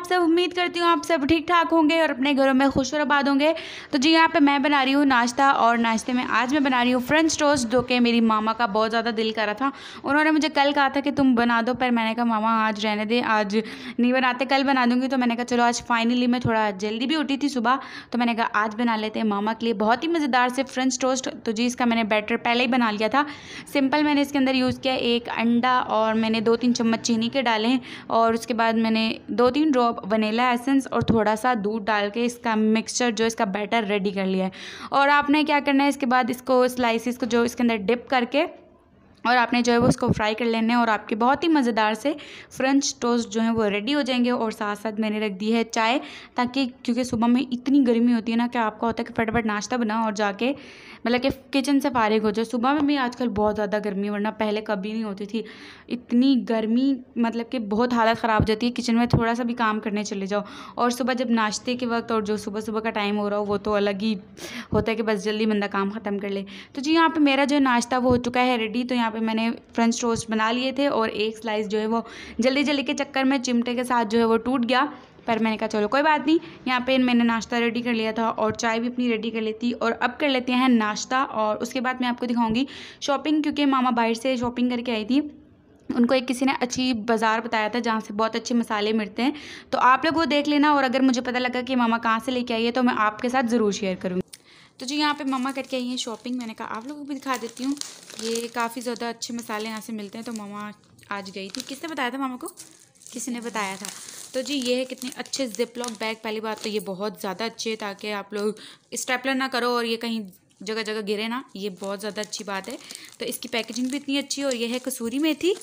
आप सब उम्मीद करती हूँ आप सब ठीक ठाक होंगे और अपने घरों में खुश और आबाद होंगे तो जी यहाँ पे मैं बना रही हूँ नाश्ता और नाश्ते में आज मैं बना रही हूँ फ्रेंच टोस्ट जो कि मेरी मामा का बहुत ज़्यादा दिल करा था उन्होंने मुझे कल कहा था कि तुम बना दो पर मैंने कहा मामा आज रहने दें आज नहीं बनाते कल बना दूँगी तो मैंने कहा चलो आज फाइनली मैं थोड़ा जल्दी भी उठी थी सुबह तो मैंने कहा आज बना लेते हैं मामा के लिए बहुत ही मज़ेदार से फ्रेंच टोस्ट तो जी इसका मैंने बैटर पहले ही बना लिया था सिंपल मैंने इसके अंदर यूज़ किया एक अंडा और मैंने दो तीन चम्मच चीनी के डाले और उसके बाद मैंने दो तीन ड्रॉ वनीला एसेंस और थोड़ा सा दूध डाल के इसका मिक्सचर जो इसका बैटर रेडी कर लिया है और आपने क्या करना है इसके बाद इसको स्लाइसिस को जो इसके अंदर डिप करके और आपने जो है वो उसको फ्राई कर लेने और आपके बहुत ही मज़ेदार से फ्रेंच टोस्ट जो है वो रेडी हो जाएंगे और साथ साथ मैंने रख दी है चाय ताकि क्योंकि सुबह में इतनी गर्मी होती है ना कि आपका होता है कि फटाफट नाश्ता बनाओ और जाके मतलब कि किचन से फारिग हो जाओ सुबह में भी आजकल बहुत ज़्यादा गर्मी वरना पहले कभी नहीं होती थी इतनी गर्मी मतलब कि बहुत हालत ख़राब हो जाती है किचन में थोड़ा सा भी काम करने चले जाओ और सुबह जब नाश्ते के वक्त और जो सुबह सुबह का टाइम हो रहा हो वो तो अलग ही होता है कि बस जल्दी बंदा काम ख़त्म कर ले तो जी यहाँ पे मेरा जो नाश्ता वो हो चुका है रेडी तो यहाँ पे मैंने फ्रेंच टोस्ट बना लिए थे और एक स्लाइस जो है वो जल्दी जल्दी के चक्कर में चिमटे के साथ जो है वो टूट गया पर मैंने कहा चलो कोई बात नहीं यहाँ पे मैंने नाश्ता रेडी कर लिया था और चाय भी अपनी रेडी कर लेती और अब कर लेते हैं नाश्ता और उसके बाद मैं आपको दिखाऊंगी शॉपिंग क्योंकि मामा बाहर से शॉपिंग करके आई थी उनको एक किसी ने अच्छी बाज़ार बताया था जहाँ से बहुत अच्छे मसाले मिलते हैं तो आप लोग वो देख लेना और अगर मुझे पता लगा कि मामा कहाँ से लेके आई है तो मैं आपके साथ ज़रूर शेयर करूँगी तो जी यहाँ पे मम्मा करके आई हैं शॉपिंग मैंने कहा आप लोगों को भी दिखा देती हूँ ये काफ़ी ज़्यादा अच्छे मसाले यहाँ से मिलते हैं तो मम्मा आज गई थी किसने बताया था मामा को किसी ने बताया था तो जी ये है कितने अच्छे जिप लॉक बैग पहली बात तो ये बहुत ज़्यादा अच्छे है ताकि आप लोग स्टेपलर ना करो और ये कहीं जगह जगह गिरे ना ये बहुत ज़्यादा अच्छी बात है तो इसकी पैकेजिंग भी इतनी अच्छी है और ये है कसूरी मेथी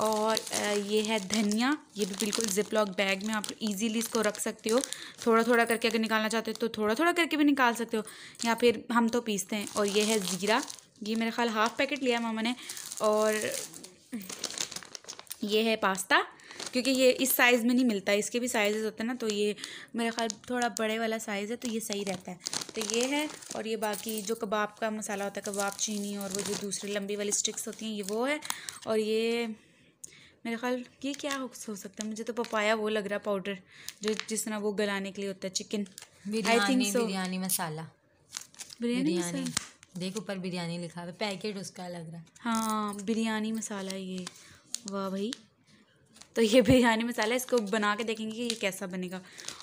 और ये है धनिया ये भी बिल्कुल जिप लॉक बैग में आप इजीली इसको रख सकते हो थोड़ा थोड़ा करके अगर निकालना चाहते हो तो थोड़ा थोड़ा करके भी निकाल सकते हो या फिर हम तो पीसते हैं और ये है ज़ीरा ये मेरे ख्याल हाफ़ पैकेट लिया मामा ने और ये है पास्ता क्योंकि ये इस साइज़ में नहीं मिलता इसके भी साइज़ होते हैं ना तो ये मेरे ख्याल थोड़ा बड़े वाला साइज़ है तो ये सही रहता है तो ये है और ये बाकी जो कबाब का मसाला होता है कबाब चीनी और वो जो दूसरी लंबी वाली स्टिक्स होती हैं ये वो है और ये मेरे ख्याल ये क्या हो सकता है मुझे तो पपाया वो लग रहा पाउडर जो जिस तरह वो गलाने के लिए होता है chicken I think so biryani masala biryani देख ऊपर बिरयानी लिखा हुआ पैकेट उसका लग रहा है हाँ बिरयानी मसाला ये वाह भाई तो ये बिरयानी मसाला इसको बना के देखेंगे कि ये कैसा बनेगा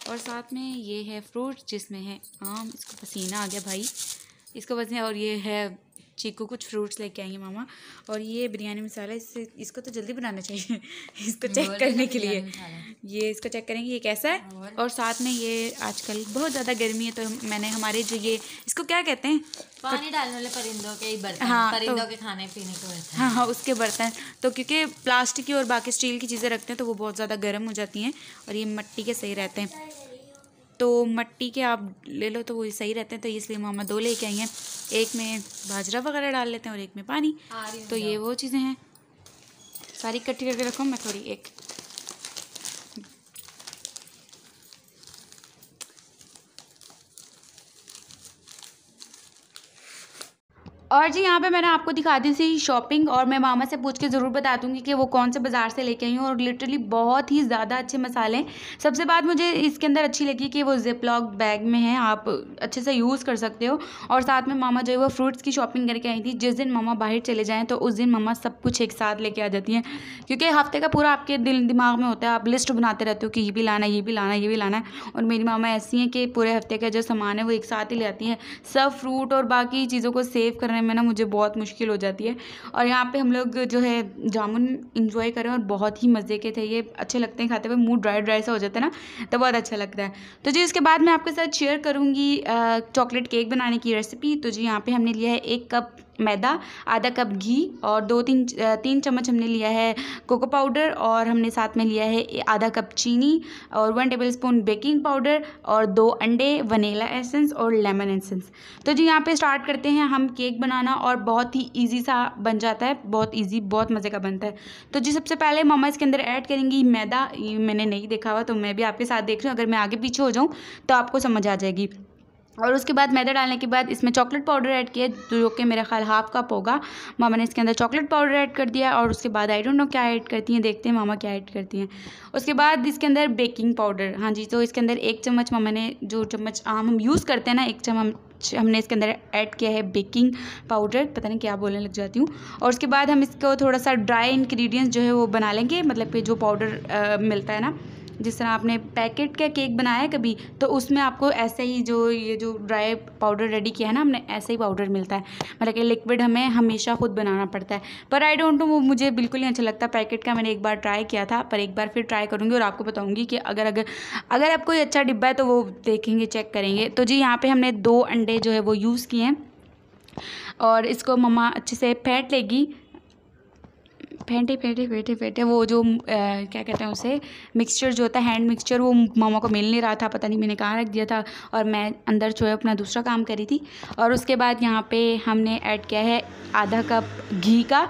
और साथ में ये है फ्रूट जिसमें है आम इसको पसीना आ गया भाई इसको पसीना और ये है चीकू कुछ फ्रूट्स लेके आएंगे मामा और ये बिरयानी मसाला इससे इसको तो जल्दी बनाना चाहिए इसको चेक करने के लिए ये इसको चेक करेंगे ये कैसा है और साथ में ये आजकल बहुत ज़्यादा गर्मी है तो मैंने हमारे जो ये इसको क्या कहते हैं पानी डालने वाले परिंदों के बर्तन हाँ परिंदों तो, के खाने पीने के बर्तन हाँ हाँ उसके बर्तन तो क्योंकि प्लास्टिक की और बाकी स्टील की चीज़ें रखते हैं तो वो बहुत ज़्यादा गर्म हो जाती हैं और ये मट्टी के सही रहते हैं तो मट्टी के आप ले लो तो वो सही रहते हैं तो इसलिए मामा दो लेके आई हैं एक में बाजरा वगैरह डाल लेते हैं और एक में पानी तो ये वो चीज़ें हैं सारी इकट्ठी करके रखो मैं थोड़ी एक और जी यहाँ पे मैंने आपको दिखा दी थी शॉपिंग और मैं मामा से पूछ के ज़रूर बता दूँगी कि वो कौन से बाज़ार से लेके आई हूँ और लिटरली बहुत ही ज़्यादा अच्छे मसाले हैं सबसे बात मुझे इसके अंदर अच्छी लगी कि वो लॉक बैग में है आप अच्छे से यूज़ कर सकते हो और साथ में मामा जो है वो फ्रूट्स की शॉपिंग करके आई थी जिस दिन मामा बाहर चले जाएँ तो उस दिन मामा सब कुछ एक साथ लेके आ जाती हैं क्योंकि हफ्ते का पूरा आपके दिल दिमाग में होता है आप लिस्ट बनाते रहते हो कि ये भी लाना ये भी लाना ये भी लाना है और मेरी मामा ऐसी हैं कि पूरे हफ्ते का जो सामान है वो एक साथ ही ले आती हैं सब फ्रूट और बाकी चीज़ों को सेव करना करने में ना मुझे बहुत मुश्किल हो जाती है और यहाँ पे हम लोग जो है जामुन इंजॉय करें और बहुत ही मज़े के थे ये अच्छे लगते हैं खाते हुए मुँह ड्राई ड्राई सा हो जाता है ना तो बहुत अच्छा लगता है तो जी इसके बाद मैं आपके साथ शेयर करूँगी चॉकलेट केक बनाने की रेसिपी तो जी यहाँ पर हमने लिया है एक कप मैदा आधा कप घी और दो तीन तीन चम्मच हमने लिया है कोको पाउडर और हमने साथ में लिया है आधा कप चीनी और one tablespoon baking powder और दो अंडे वनीला एसेंस और लेमन एसेंस तो जी यहाँ पे स्टार्ट करते हैं हम केक बनाना और बहुत ही ईजी सा बन जाता है बहुत ईजी बहुत मज़े का बनता है तो जी सबसे पहले मम्मा इसके अंदर ऐड करेंगी मैदा मैंने नहीं देखा हुआ तो मैं भी आपके साथ देख रही हूँ अगर मैं आगे पीछे हो जाऊँ तो आपको समझ आ जाएगी और उसके बाद मैदा डालने के बाद इसमें चॉकलेट पाउडर ऐड किया जो कि मेरा ख्याल हाफ कप होगा मामा ने इसके अंदर चॉकलेट पाउडर ऐड कर दिया और उसके बाद आई डोंट नो क्या ऐड करती हैं देखते हैं मामा क्या ऐड करती हैं उसके बाद इसके अंदर बेकिंग पाउडर हाँ जी तो इसके अंदर एक चम्मच मामा ने जो चम्मच आम हम यूज़ करते हैं ना एक चम्मच हमने इसके अंदर ऐड किया है बेकिंग पाउडर पता नहीं क्या बोलने लग जाती हूँ और उसके बाद हम इसको थोड़ा सा ड्राई इन्ग्रीडियंट्स जो है वो बना लेंगे मतलब कि जो पाउडर मिलता है ना जिस तरह आपने पैकेट का केक बनाया है कभी तो उसमें आपको ऐसे ही जो ये जो ड्राई पाउडर रेडी किया है ना हमने ऐसे ही पाउडर मिलता है मतलब कि लिक्विड हमें हमेशा खुद बनाना पड़ता है पर आई डोंट नो वो मुझे बिल्कुल नहीं अच्छा लगता पैकेट का मैंने एक बार ट्राई किया था पर एक बार फिर ट्राई करूँगी और आपको बताऊँगी कि अगर अगर अगर आप कोई अच्छा डिब्बा है तो वो देखेंगे चेक करेंगे तो जी यहाँ पर हमने दो अंडे जो है वो यूज़ किए हैं और इसको मम्मा अच्छे से फेंट लेगी फेंटे फेंटे फेंटे फेंटे वो जो आ, क्या कहते हैं उसे मिक्सचर जो होता है हैंड मिक्सचर वो मामा को मिल नहीं रहा था पता नहीं मैंने कहाँ रख दिया था और मैं अंदर जो है अपना दूसरा काम करी थी और उसके बाद यहाँ पे हमने ऐड किया है आधा कप घी का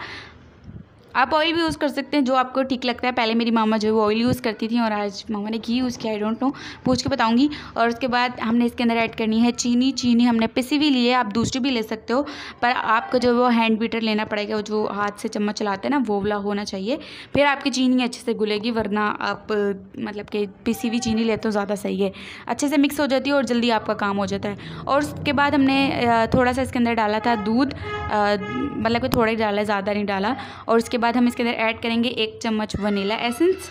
आप ऑयल भी यूज़ कर सकते हैं जो आपको ठीक लगता है पहले मेरी मामा जो है वो ऑयल यूज़ करती थी और आज मामा ने घी यूज़ किया आई डोंट नो पूछ के बताऊँगी और उसके बाद हमने इसके अंदर ऐड करनी है चीनी चीनी हमने पिसी भी ली है आप दूसरी भी ले सकते हो पर आपको जो वो हैंड बीटर लेना पड़ेगा जो हाथ से चम्मच चलाते हैं ना वो वाला होना चाहिए फिर आपकी चीनी अच्छे से गुलेगी वरना आप मतलब कि पिसी हुई चीनी लेते हो ज़्यादा सही है अच्छे से मिक्स हो जाती है और जल्दी आपका काम हो जाता है और उसके बाद हमने थोड़ा सा इसके अंदर डाला था दूध मतलब कि थोड़ा ही डाला ज़्यादा नहीं डाला और उसके बाद हम इसके अंदर ऐड करेंगे एक चम्मच वनीला एसेंस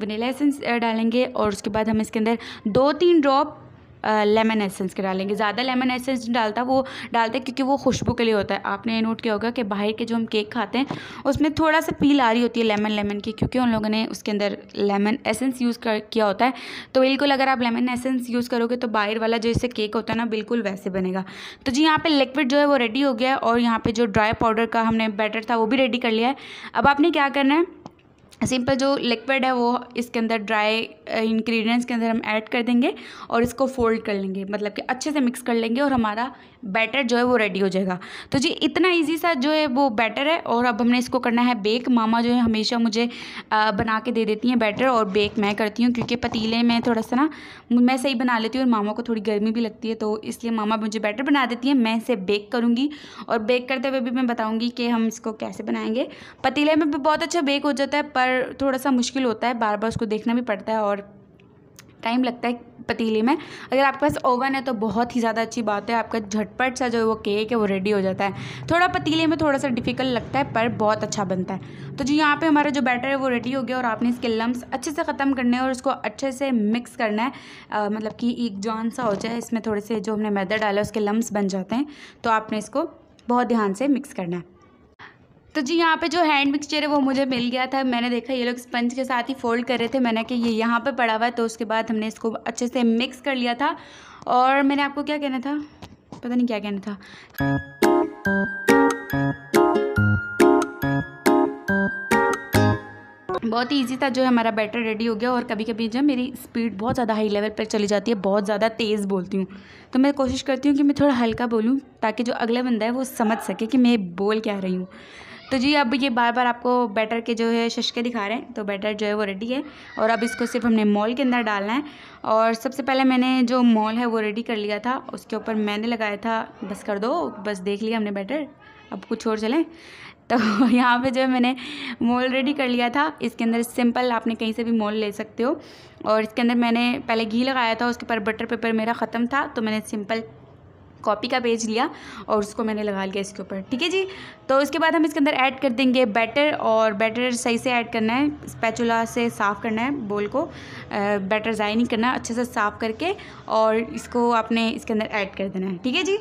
वनीला एसेंस डालेंगे और उसके बाद हम इसके अंदर दो तीन ड्रॉप लेमन एसेंस के डालेंगे ज़्यादा लेमन एसेंस डालता वो डालते क्योंकि वो खुशबू के लिए होता है आपने नोट किया होगा कि बाहर के जो हम केक खाते हैं उसमें थोड़ा सा पील आ रही होती है लेमन लेमन की क्योंकि उन लोगों ने उसके अंदर लेमन एसेंस यूज़ कर किया होता है तो बिल्कुल अगर आप लेमन एसेंस यूज़ करोगे तो बाहर वाला जैसे केक होता है ना बिल्कुल वैसे बनेगा तो जी यहाँ पर लिक्विड जो है वो रेडी हो गया है और यहाँ पर जो ड्राई पाउडर का हमने बैटर था वो भी रेडी कर लिया है अब आपने क्या करना है सिंपल जो लिक्विड है वो इसके अंदर ड्राई इंग्रेडिएंट्स के अंदर हम ऐड कर देंगे और इसको फोल्ड कर लेंगे मतलब कि अच्छे से मिक्स कर लेंगे और हमारा बैटर जो है वो रेडी हो जाएगा तो जी इतना ईजी सा जो है वो बैटर है और अब हमने इसको करना है बेक मामा जो है हमेशा मुझे बना के दे देती हैं बैटर और बेक मैं करती हूँ क्योंकि पतीले में थोड़ा सा ना मैं सही बना लेती हूँ और मामा को थोड़ी गर्मी भी लगती है तो इसलिए मामा मुझे बैटर बना देती हैं मैं इसे बेक करूँगी और बेक करते हुए भी मैं बताऊँगी कि हम इसको कैसे बनाएंगे पतीले में भी बहुत अच्छा बेक हो जाता है पर थोड़ा सा मुश्किल होता है बार बार उसको देखना भी पड़ता है और टाइम लगता है पतीले में अगर आपके पास ओवन है तो बहुत ही ज़्यादा अच्छी बात है आपका झटपट सा जो वो केक है वो रेडी हो जाता है थोड़ा पतीले में थोड़ा सा डिफिकल्ट लगता है पर बहुत अच्छा बनता है तो जी यहाँ पे हमारा जो बैटर है वो रेडी हो गया और आपने इसके लम्स अच्छे से ख़त्म करने हैं और उसको अच्छे से मिक्स करना है आ, मतलब कि एक जॉन सा हो जाए इसमें थोड़े से जो हमने मैदा डाला उसके लम्ब बन जाते हैं तो आपने इसको बहुत ध्यान से मिक्स करना है तो जी यहाँ पे जो हैंड मिक्सचर है वो मुझे मिल गया था मैंने देखा ये लोग स्पंज के साथ ही फोल्ड कर रहे थे मैंने कि ये यहाँ पे पड़ा हुआ है तो उसके बाद हमने इसको अच्छे से मिक्स कर लिया था और मैंने आपको क्या कहना था पता नहीं क्या कहना था बहुत ही ईजी था जो हमारा बैटर रेडी हो गया और कभी कभी जो मेरी स्पीड बहुत ज़्यादा हाई लेवल पर चली जाती है बहुत ज़्यादा तेज़ बोलती हूँ तो मैं कोशिश करती हूँ कि मैं थोड़ा हल्का बोलूँ ताकि जो अगला बंदा है वो समझ सके कि मैं बोल क्या रही हूँ तो जी अब ये बार बार आपको बैटर के जो है शशके दिखा रहे हैं तो बैटर जो है वो रेडी है और अब इसको सिर्फ हमने मॉल के अंदर डालना है और सबसे पहले मैंने जो मॉल है वो रेडी कर लिया था उसके ऊपर मैंने लगाया था बस कर दो बस देख लिया हमने बैटर अब कुछ और चलें तो यहाँ पे जो है मैंने मोल रेडी कर लिया था इसके अंदर सिंपल आपने कहीं से भी मोल ले सकते हो और इसके अंदर मैंने पहले घी लगाया था उसके ऊपर बटर पेपर मेरा ख़त्म था तो मैंने सिंपल कॉपी का पेज लिया और उसको मैंने लगा लिया इसके ऊपर ठीक है जी तो उसके बाद हम इसके अंदर ऐड कर देंगे बैटर और बैटर सही से ऐड करना है स्पैचुला से साफ़ करना है बोल को बैटर ज़ाय नहीं करना अच्छे से साफ़ करके और इसको आपने इसके अंदर ऐड कर देना है ठीक है जी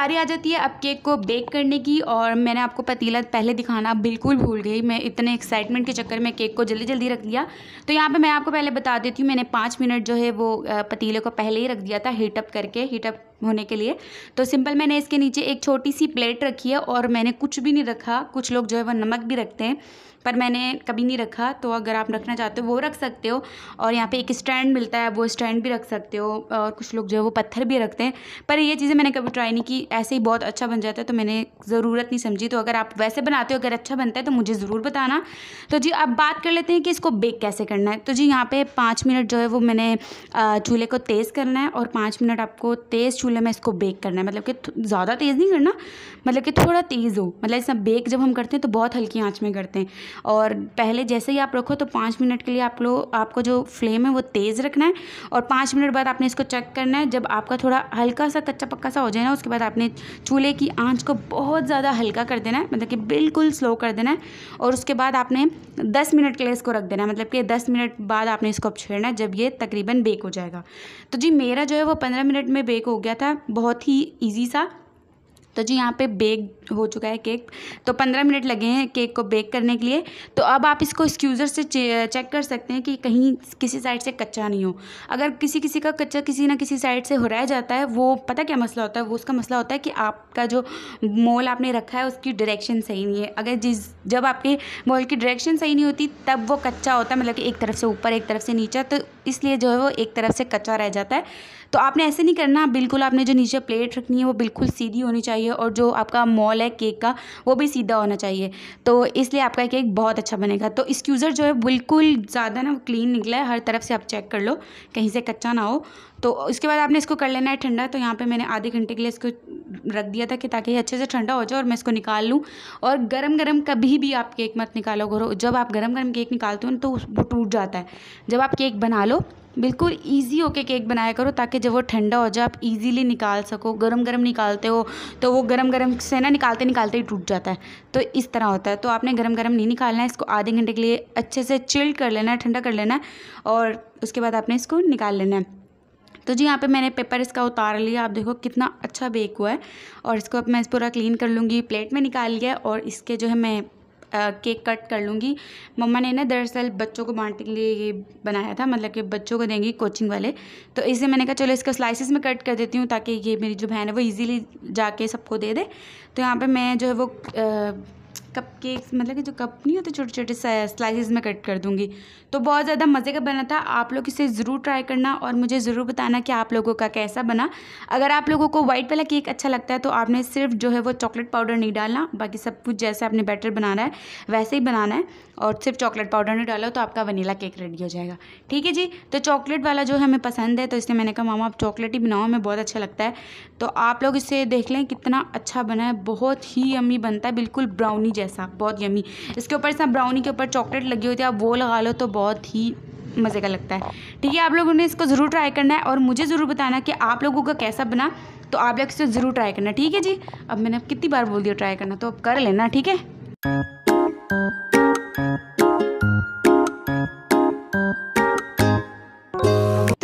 बारी आ जाती है अब केक को बेक करने की और मैंने आपको पतीला पहले दिखाना बिल्कुल भूल गई मैं इतने एक्साइटमेंट के चक्कर में केक को जल्दी जल्दी रख दिया तो यहाँ पे मैं आपको पहले बता देती हूँ मैंने पाँच मिनट जो है वो पतीले को पहले ही रख दिया था हीटअप करके हीटअप होने के लिए तो सिंपल मैंने इसके नीचे एक छोटी सी प्लेट रखी है और मैंने कुछ भी नहीं रखा कुछ लोग जो है वह नमक भी रखते हैं पर मैंने कभी नहीं रखा तो अगर आप रखना चाहते हो वो रख सकते हो और यहाँ पे एक स्टैंड मिलता है वो स्टैंड भी रख सकते हो और कुछ लोग जो है वो पत्थर भी रखते हैं पर ये चीज़ें मैंने कभी ट्राई नहीं की ऐसे ही बहुत अच्छा बन जाता है तो मैंने ज़रूरत नहीं समझी तो अगर आप वैसे बनाते हो अगर अच्छा बनता है तो मुझे ज़रूर बताना तो जी अब बात कर लेते हैं कि इसको बेक कैसे करना है तो जी यहाँ पर पाँच मिनट जो है वो मैंने चूल्हे को तेज़ करना है और पाँच मिनट आपको तेज़ चूल्हे में इसको बेक करना है मतलब कि ज़्यादा तेज़ नहीं करना मतलब कि थोड़ा तेज़ हो मतलब इसमें बेक जब हम करते हैं तो बहुत हल्की आँच में करते हैं और पहले जैसे ही आप रखो तो पाँच मिनट के लिए आप लोग आपको जो फ्लेम है वो तेज़ रखना है और पाँच मिनट बाद आपने इसको चेक करना है जब आपका थोड़ा हल्का सा कच्चा पक्का सा हो जाए ना उसके बाद आपने चूल्हे की आँच को बहुत ज़्यादा हल्का कर देना है मतलब कि बिल्कुल स्लो कर देना है और उसके बाद आपने दस मिनट के लिए इसको रख देना है मतलब कि दस मिनट बाद आपने इसको अब छेड़ना है जब ये तकरीबन बेक हो जाएगा तो जी मेरा जो है वो पंद्रह मिनट में बेक हो गया था बहुत ही ईजी सा तो जी यहाँ पे बेग हो चुका है केक तो पंद्रह मिनट लगे हैं केक को बेक करने के लिए तो अब आप इसको स्क्यूज़र से चेक कर सकते हैं कि कहीं किसी साइड से कच्चा नहीं हो अगर किसी किसी का कच्चा किसी ना किसी साइड से हो रह जाता है वो पता क्या मसला होता है वो उसका मसला होता है कि आपका जो मॉल आपने रखा है उसकी डायरेक्शन सही नहीं है अगर जिस जब आपके मॉल की डायरेक्शन सही नहीं होती तब वो कच्चा होता है मतलब कि एक तरफ से ऊपर एक तरफ से नीचा तो इसलिए जो है वो एक तरफ से कच्चा रह जाता है तो आपने ऐसे नहीं करना बिल्कुल आपने जो नीचे प्लेट रखनी है वो बिल्कुल सीधी होनी चाहिए और जो आपका मॉल वाला है केक का वो भी सीधा होना चाहिए तो इसलिए आपका केक बहुत अच्छा बनेगा तो स्क्यूज़र जो है बिल्कुल ज़्यादा ना क्लीन निकला है हर तरफ से आप चेक कर लो कहीं से कच्चा ना हो तो उसके बाद आपने इसको कर लेना है ठंडा तो यहाँ पर मैंने आधे घंटे के लिए इसको रख दिया था कि ताकि ये अच्छे से ठंडा हो जाए और मैं इसको निकाल लूँ और गर्म गर्म कभी भी आप केक मत निकालो करो जब आप गर्म गर्म केक निकालते हो ना तो वो टूट जाता है जब आप केक बना लो बिल्कुल इजी होके केक बनाया करो ताकि जब वो ठंडा हो जाए आप इजीली निकाल सको गरम गरम निकालते हो तो वो गरम गरम से ना निकालते निकालते ही टूट जाता है तो इस तरह होता है तो आपने गरम गरम नहीं निकालना है इसको आधे घंटे के लिए अच्छे से चिल्ड कर लेना है ठंडा कर लेना है और उसके बाद आपने इसको निकाल लेना है तो जी यहाँ पे मैंने पेपर इसका उतार लिया आप देखो कितना अच्छा बेक हुआ है और इसको अब मैं इस पूरा क्लीन कर लूँगी प्लेट में निकाल लिया और इसके जो है मैं आ, केक कट कर लूँगी मम्मा ने ना दरअसल बच्चों को बांटने के लिए ये बनाया था मतलब कि बच्चों को देंगी कोचिंग वाले तो इसलिए मैंने कहा चलो इसको स्लाइसिस में कट कर देती हूँ ताकि ये मेरी जो बहन है वो ईजिली जाके सबको दे दे तो यहाँ पर मैं जो है वो आ, कप केक्स मतलब कि जो कप नहीं होते छोटे छोटे स्लाइसेस में कट कर दूँगी तो बहुत ज़्यादा मज़े का बना था आप लोग इसे ज़रूर ट्राई करना और मुझे ज़रूर बताना कि आप लोगों का कैसा बना अगर आप लोगों को वाइट वाला केक अच्छा लगता है तो आपने सिर्फ जो है वो चॉकलेट पाउडर नहीं डालना बाकी सब कुछ जैसे आपने बैटर बनाना है वैसे ही बनाना है और सिर्फ चॉकलेट पाउडर नहीं डालो तो आपका वनीला केक रेडी हो जाएगा ठीक है जी तो चॉकलेट वाला जो हमें पसंद है तो इसलिए मैंने कहा मामा आप चॉकलेट ही बनाओ हमें बहुत अच्छा लगता है तो आप लोग इसे देख लें कितना अच्छा बना है बहुत ही अमी बनता है बिल्कुल ब्राउनी जैसा बहुत यमी इसके ऊपर इसमें ब्राउनी के ऊपर चॉकलेट लगी होती है आप वो लगा लो तो बहुत ही मज़े का लगता है ठीक है आप लोगों ने इसको ज़रूर ट्राई करना है और मुझे ज़रूर बताना कि आप लोगों का कैसा बना तो आप लोग इसे ज़रूर ट्राई करना ठीक है जी अब मैंने अब कितनी बार बोल दिया ट्राई करना तो अब कर लेना ठीक है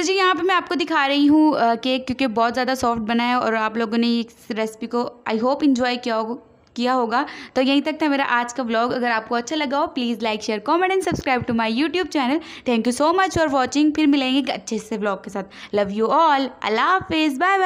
तो जी यहाँ पे मैं आपको दिखा रही हूँ केक क्योंकि बहुत ज़्यादा सॉफ्ट बना है और आप लोगों ने इस रेसिपी को आई होप इन्जॉय किया होगा किया होगा तो यहीं तक था मेरा आज का ब्लॉग अगर आपको अच्छा लगा हो please like share comment and subscribe to my YouTube channel thank you so much for watching फिर मिलेंगे अच्छे से ब्लॉग के साथ लव यू ऑल अल्लाह हाफिज़ बाय बाय